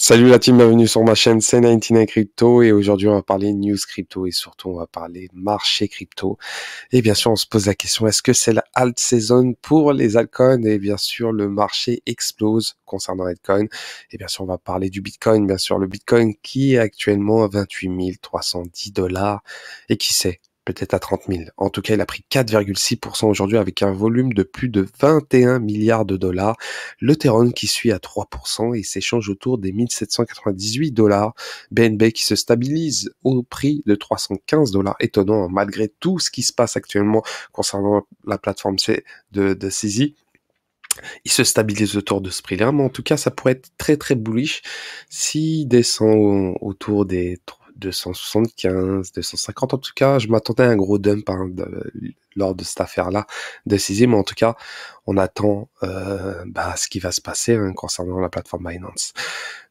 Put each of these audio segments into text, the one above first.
Salut la team, bienvenue sur ma chaîne C99 Crypto et aujourd'hui on va parler news crypto et surtout on va parler marché crypto. Et bien sûr on se pose la question est-ce que c'est la alt saison pour les altcoins et bien sûr le marché explose concernant altcoins et bien sûr on va parler du Bitcoin, bien sûr le Bitcoin qui est actuellement à 28 310 dollars et qui sait peut-être à 30 000. En tout cas, il a pris 4,6% aujourd'hui avec un volume de plus de 21 milliards de dollars. Le qui suit à 3% et s'échange autour des 1798 dollars. BNB qui se stabilise au prix de 315 dollars. Étonnant, hein, malgré tout ce qui se passe actuellement concernant la plateforme C de, de CZ, il se stabilise autour de ce prix-là, mais en tout cas, ça pourrait être très très bullish s'il descend autour des 275, 250 en tout cas. Je m'attendais à un gros dump hein, lors de cette affaire-là de mais en tout cas, on attend euh, bah, ce qui va se passer hein, concernant la plateforme Binance.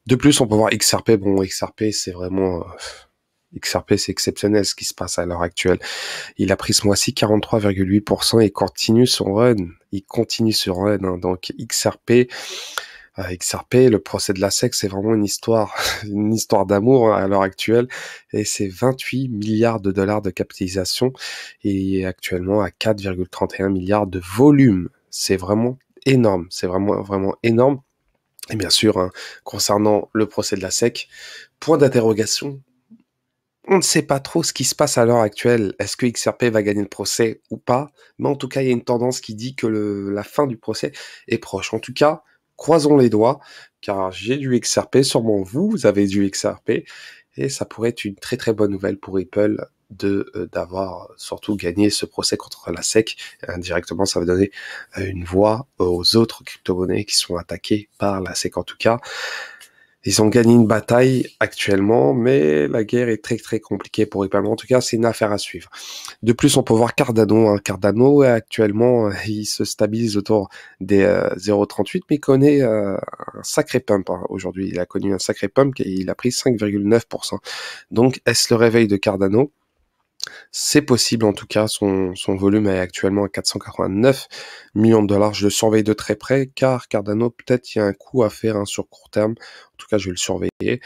De plus, on peut voir XRP. Bon, XRP, c'est vraiment... Euh, XRP, c'est exceptionnel ce qui se passe à l'heure actuelle. Il a pris ce mois-ci 43,8% et continue son run. Il continue son run. Hein, donc XRP, XRP. Le procès de la SEC, c'est vraiment une histoire, une histoire d'amour hein, à l'heure actuelle. Et c'est 28 milliards de dollars de capitalisation et actuellement à 4,31 milliards de volume. C'est vraiment énorme. C'est vraiment, vraiment énorme. Et bien sûr, hein, concernant le procès de la SEC, point d'interrogation. On ne sait pas trop ce qui se passe à l'heure actuelle. Est-ce que XRP va gagner le procès ou pas Mais en tout cas, il y a une tendance qui dit que la fin du procès est proche. En tout cas, croisons les doigts, car j'ai du XRP, sûrement vous, vous avez du XRP, et ça pourrait être une très très bonne nouvelle pour Apple de euh, d'avoir surtout gagné ce procès contre la SEC. Indirectement, ça va donner euh, une voix aux autres crypto-monnaies qui sont attaquées par la SEC. En tout cas, ils ont gagné une bataille actuellement, mais la guerre est très très compliquée pour Ripple. En tout cas, c'est une affaire à suivre. De plus, on peut voir Cardano. Hein. Cardano, actuellement, euh, il se stabilise autour des 0,38, euh, mais il connaît euh, un sacré pump hein. aujourd'hui. Il a connu un sacré pump et il a pris 5,9%. Donc, est-ce le réveil de Cardano c'est possible en tout cas, son, son, volume est actuellement à 489 millions de dollars. Je le surveille de très près car Cardano, peut-être il y a un coup à faire hein, sur court terme. En tout cas, je vais le surveiller.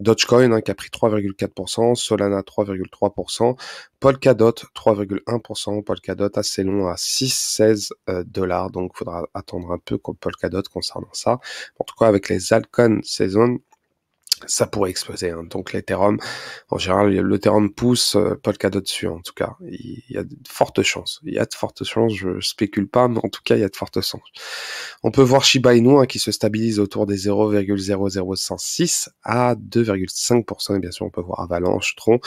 Dogecoin hein, qui a pris 3,4%, Solana 3,3%, Polkadot 3,1%, Polkadot assez long à 6,16 euh, dollars. Donc, il faudra attendre un peu Polkadot concernant ça. En tout cas, avec les Alcon saison, ça pourrait exploser. Hein. Donc l'Ethereum, en général, l'Ethereum pousse euh, le cadeau dessus, en tout cas. Il y a de fortes chances. Il y a de fortes chances, je spécule pas, mais en tout cas, il y a de fortes chances. On peut voir Shiba Inu hein, qui se stabilise autour des 0,00106 à 2,5%. Et bien sûr, on peut voir Avalanche, Tron,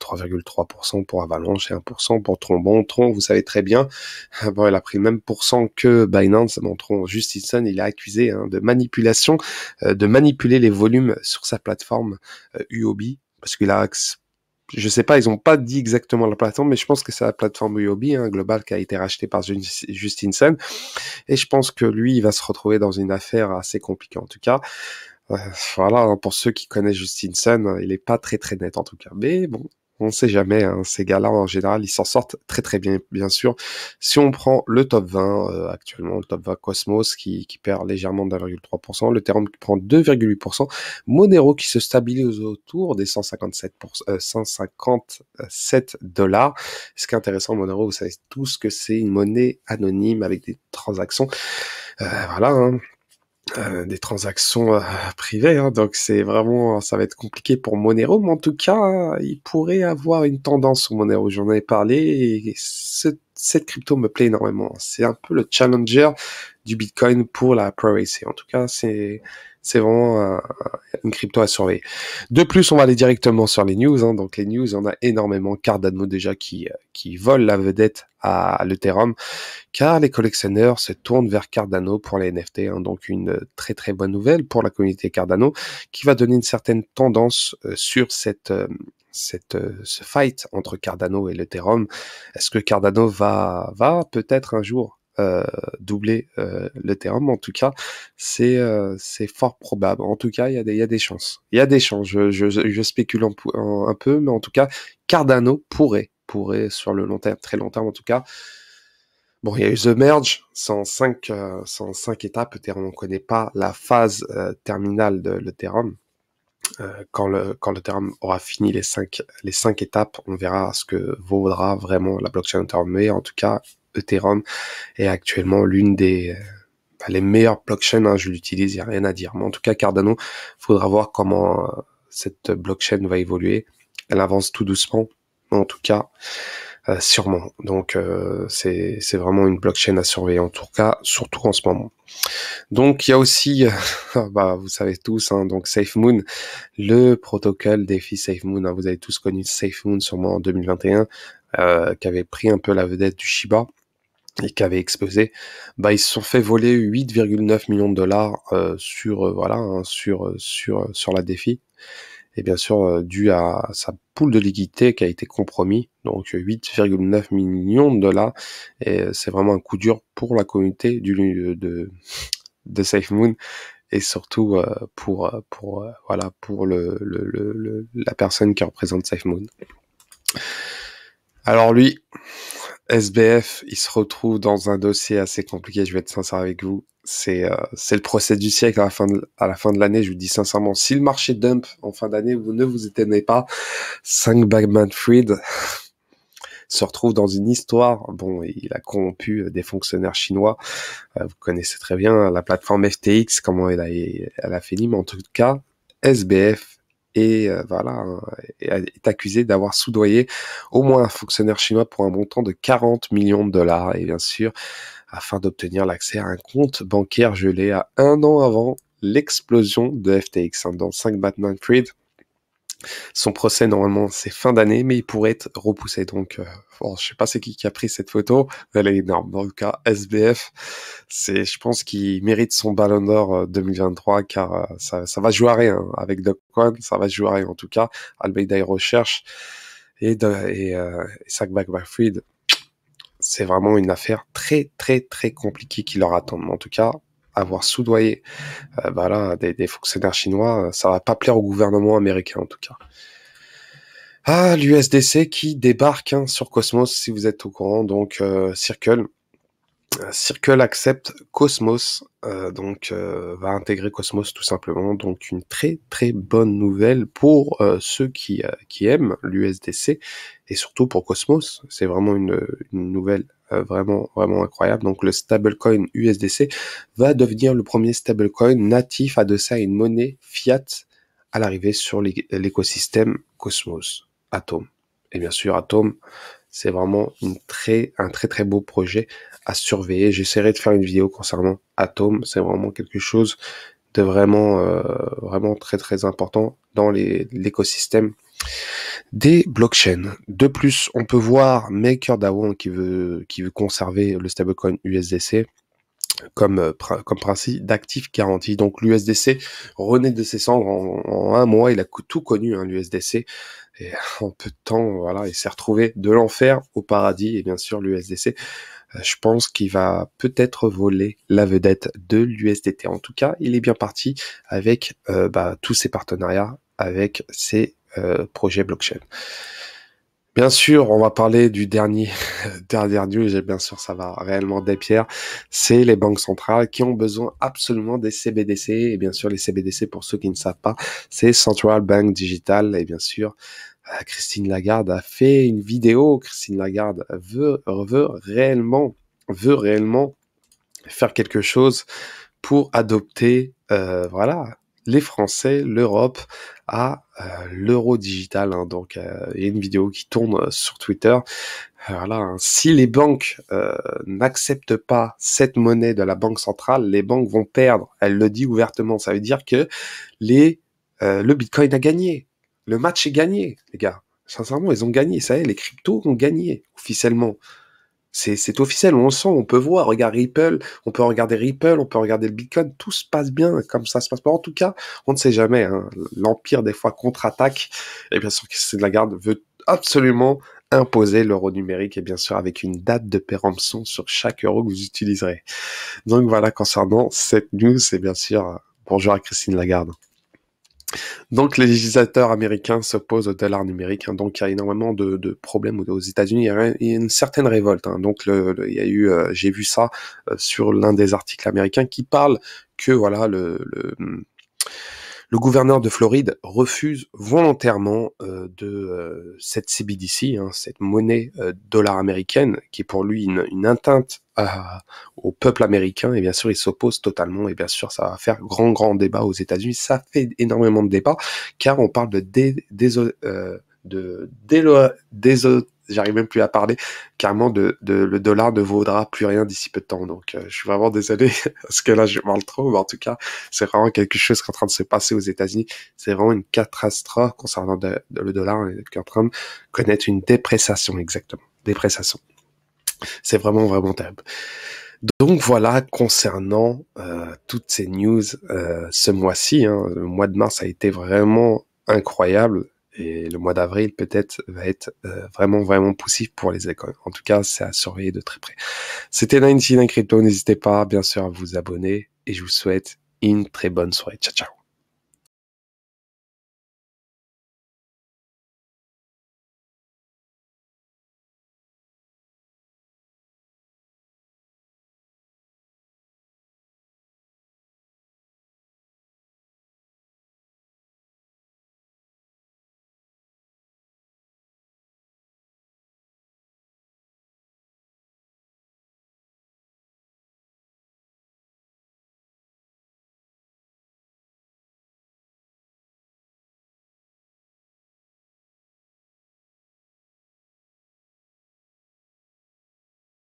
3,3% euh, pour Avalanche et 1% pour Tron. Bon, Tron, vous savez très bien, bon, elle a pris le même pourcent que Binance. Bon, Tron, Justinson il a accusé hein, de manipulation, euh, de manipuler les volumes sur sa plateforme euh, UOB parce qu'il a je sais pas, ils ont pas dit exactement la plateforme, mais je pense que c'est la plateforme Uobi hein, globale qui a été rachetée par Justinson. Et je pense que lui, il va se retrouver dans une affaire assez compliquée en tout cas. Euh, voilà, pour ceux qui connaissent Sun, il est pas très très net en tout cas. Mais bon, on ne sait jamais. Hein. ces gars-là, en général, ils s'en sortent très très bien, bien sûr. Si on prend le top 20, euh, actuellement, le top 20 Cosmos qui, perd légèrement 1,3%, le Terum qui prend 2,8%, Monero qui se stabilise autour des 157, 157 euh, dollars. Ce qui est intéressant, Monero, vous savez tous que c'est une monnaie anonyme avec des transactions. Euh, voilà. Hein euh, des transactions euh, privées, hein, donc c'est vraiment, ça va être compliqué pour Monero, mais en tout cas, il pourrait avoir une tendance au Monero, j'en avais parlé, et cette crypto me plaît énormément. C'est un peu le challenger du Bitcoin pour la privacy. En tout cas, c'est c'est vraiment une crypto à surveiller. De plus, on va aller directement sur les news. Hein. Donc les news, on a énormément Cardano déjà qui, euh, qui vole la vedette à l'Ethereum, car les collectionneurs se tournent vers Cardano pour les NFT. Hein. Donc une très très bonne nouvelle pour la communauté Cardano, qui va donner une certaine tendance euh, sur cette... Euh, cette, ce fight entre Cardano et l'Ethereum. Est-ce que Cardano va, va peut-être un jour euh, doubler euh, le terme. En tout cas, c'est euh, c'est fort probable. En tout cas, il y a des il des chances. Il y a des chances. Je, je, spécule un, peu, mais en tout cas, Cardano pourrait pourrait sur le long terme, très long terme en tout cas. Bon, il y a eu The Merge, 105, 105 étapes. on ne connaît pas la phase terminale de l'Ethereum. quand le quand l'Ethereum aura fini les 5 les cinq étapes, on verra ce que vaudra vraiment la blockchain Ethereum. Mais en tout cas, Ethereum est actuellement l'une des euh, bah, les meilleures blockchains. Hein, je l'utilise, il n'y a rien à dire. Mais en tout cas, Cardano, faudra voir comment euh, cette blockchain va évoluer. Elle avance tout doucement, en tout cas, euh, sûrement. Donc, c'est vraiment une blockchain à surveiller, en tout cas, surtout en ce moment. Donc, il y a aussi, bah, vous savez tous, hein, donc SafeMoon, le protocole défi SafeMoon. Hein. vous avez tous connu SafeMoon sûrement en 2021, qui avait pris un peu la vedette du Shiba et qui exposé, explosé, bah ils se sont fait voler 8,9 millions de dollars euh, sur euh, voilà hein, sur euh, sur sur la défi et bien sûr dû à sa poule de liquidité qui a été compromis donc 8,9 millions de dollars et c'est vraiment un coup dur pour la communauté du de de SafeMoon et surtout pour pour voilà pour le, le, le, la personne qui représente SafeMoon. Alors lui, SBF, il se retrouve dans un dossier assez compliqué, je vais être sincère avec vous. C'est euh, le procès du siècle à la fin de l'année, je vous dis sincèrement. Si le marché dump en fin d'année, vous ne vous étonnez pas, 5 Bagman Freed se retrouve dans une histoire. Bon, il a corrompu euh, des fonctionnaires chinois. Euh, vous connaissez très bien la plateforme FTX, comment elle a, elle a fini, mais en tout cas, SBF et euh, hein, est accusé d'avoir soudoyé au moins un fonctionnaire chinois pour un montant de 40 millions de dollars et bien sûr afin d'obtenir l'accès à un compte bancaire gelé à un an avant l'explosion de FTX hein, dans 5 Batman Creed. Son procès, normalement, c'est fin d'année, mais il pourrait être repoussé. Donc, euh, je sais pas c'est qui qui a pris cette photo, elle est énorme. Dans le cas SBF, c'est, je pense qu'il mérite son Ballon d'Or 2023, euh, car euh, ça, ça va jouer à rien. Hein, avec Doc ça va jouer à rien. En tout cas, Almeida recherche. Et, et, euh, c'est vraiment une affaire très, très, très compliquée qui leur attend. En tout cas, avoir soudoyé euh, bah des, fonctionnaires chinois, euh, ça va pas plaire au gouvernement américain en tout cas. Ah, l'USDC qui débarque hein, sur Cosmos si vous êtes au courant, donc euh, Circle. Circle accepte Cosmos, euh, donc euh, va intégrer Cosmos tout simplement. Donc une très très bonne nouvelle pour euh, ceux qui, aiment l'USDC et surtout pour Cosmos. C'est vraiment une, nouvelle vraiment vraiment incroyable. Donc le stablecoin USDC va devenir le premier stablecoin natif à de ça une monnaie fiat à l'arrivée sur l'écosystème Cosmos Atom. Et bien sûr, Atom c'est vraiment une très, un très très beau projet à surveiller. J'essaierai de faire une vidéo concernant Atom. C'est vraiment quelque chose de vraiment, euh, vraiment très très important dans l'écosystème des blockchains. De plus, on peut voir MakerDAO hein, qui veut, qui veut conserver le stablecoin USDC comme, euh, comme principe d'actif garantie. Donc l'USDC renaît de ses cendres en, un mois. Il a tout connu, hein, l'USDC. Et en peu de temps, voilà, il s'est retrouvé de l'enfer au paradis et bien sûr l'USDC. Euh, je pense qu'il va peut-être voler la vedette de l'USDT. En tout cas, il est bien parti avec euh, bah, tous ses partenariats, avec ses euh, projets blockchain. Bien sûr, on va parler du dernier, dernier news, et bien sûr, ça va réellement des pierres. C'est les banques centrales qui ont besoin absolument des CBDC. Et bien sûr, les CBDC, pour ceux qui ne savent pas, c'est Central Bank Digital. Et bien sûr, euh, Christine Lagarde a fait une vidéo. Christine Lagarde veut, veut réellement, veut réellement faire quelque chose pour adopter, euh, voilà, les Français, l'Europe, à euh, l'euro digital. Hein. donc, euh, il y a une vidéo qui tourne euh, sur Twitter. alors là, hein, si les banques n'acceptent pas cette monnaie de la banque centrale, les banques vont perdre. Elle le dit ouvertement. Ça veut dire que les le Bitcoin a gagné. Le match est gagné, les gars. Sincèrement, ils ont gagné. Ça y les cryptos ont gagné officiellement. C'est officiel, on le sent, on peut voir, regarde Ripple, on peut regarder Ripple, on peut regarder le Bitcoin, tout se passe bien comme ça se passe pas. En tout cas, on ne sait jamais. Hein. L'Empire, des fois, contre-attaque. Et bien sûr, que de veut absolument imposer l'euro numérique et bien sûr avec une date de péremption sur chaque euro que vous utiliserez. Donc voilà concernant cette news et bien sûr bonjour à Christine Lagarde. Donc, les législateurs américains s'opposent au dollar numérique. Hein. donc, il y a énormément de, problèmes aux États-Unis. Il, y a une certaine révolte. Hein. donc, il y a eu, euh, j'ai vu ça euh, sur l'un des articles américains qui parle que voilà le le gouverneur de Floride refuse volontairement euh, de euh, cette CBDC, hein, cette monnaie euh, dollar américaine, qui est pour lui une, atteinte au peuple américain. Et bien sûr, il s'oppose totalement. Et bien sûr, ça va faire grand, grand débat aux États-Unis. Ça fait énormément de débats, car on parle de, dé, j'arrive même plus à parler. Carrément, de, de, le dollar ne vaudra plus rien d'ici peu de temps. Donc, euh, je suis vraiment désolé parce que là, je parle trop, mais en tout cas, c'est vraiment quelque chose qui est en train de se passer aux États-Unis. C'est vraiment une catastrophe concernant le dollar qui est en train de connaître une dépréciation, exactement, dépréciation. C'est vraiment vraiment terrible. Donc voilà concernant euh, toutes ces news euh, ce mois-ci. Hein, le mois de mars a été vraiment incroyable et le mois d'avril peut-être va être euh, vraiment vraiment poussif pour les écoles. En tout cas, c'est à surveiller de très près. C'était d'un Crypto, n'hésitez pas bien sûr à vous abonner et je vous souhaite une très bonne soirée. Ciao ciao.